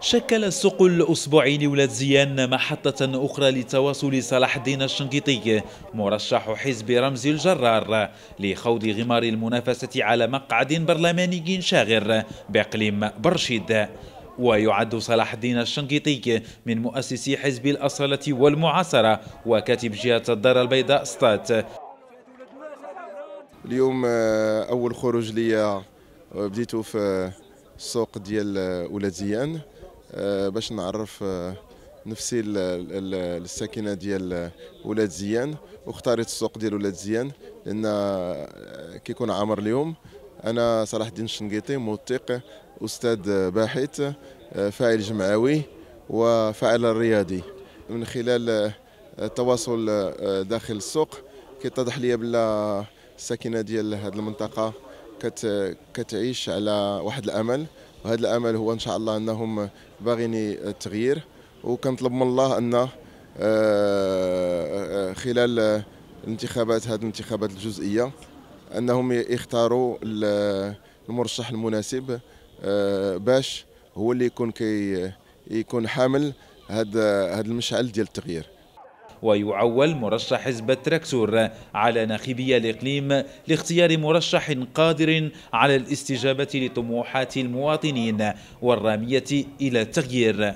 شكل السوق الأسبوعي لولاة زيان محطة أخرى لتواصل صلاح الدين الشنقيطي مرشح حزب رمز الجرار لخوض غمار المنافسة على مقعد برلماني شاغر بإقليم برشيد ويعد صلاح الدين الشنقيطي من مؤسسي حزب الأصالة والمعاصرة وكاتب جهة الدار البيضاء ستات اليوم آه، أول خروج لي آه، بديته في السوق آه، ديال ولاد زيان آه، باش نعرف آه، نفسي للساكنه ديال آه، ولاد زيان واختاريت السوق ديال ولاد زيان لان كيكون عامر اليوم انا صلاح الدين الشنقيطي موثق استاذ باحث فاعل جمعوي وفاعل رياضي من خلال التواصل داخل السوق كيتضح لي بلا الساكنه ديال هذه المنطقه كتعيش على واحد الامل وهذا الامل هو ان شاء الله انهم باغين التغيير وكنطلب من الله ان آه، آه، خلال الانتخابات هذه الانتخابات الجزئيه انهم يختاروا المرشح المناسب آه، باش هو اللي يكون كي يكون حامل هذا هذا المشعل ديال التغيير ويعول مرشح حزب التراكسور على ناخبي الإقليم لاختيار مرشح قادر على الاستجابة لطموحات المواطنين والرامية إلى التغيير